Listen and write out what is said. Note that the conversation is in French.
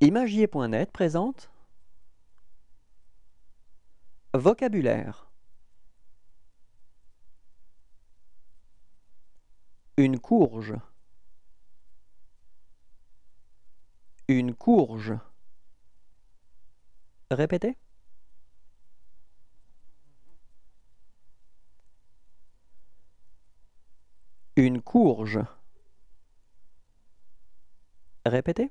Imagier.net présente Vocabulaire Une courge Une courge Répétez Une courge Répétez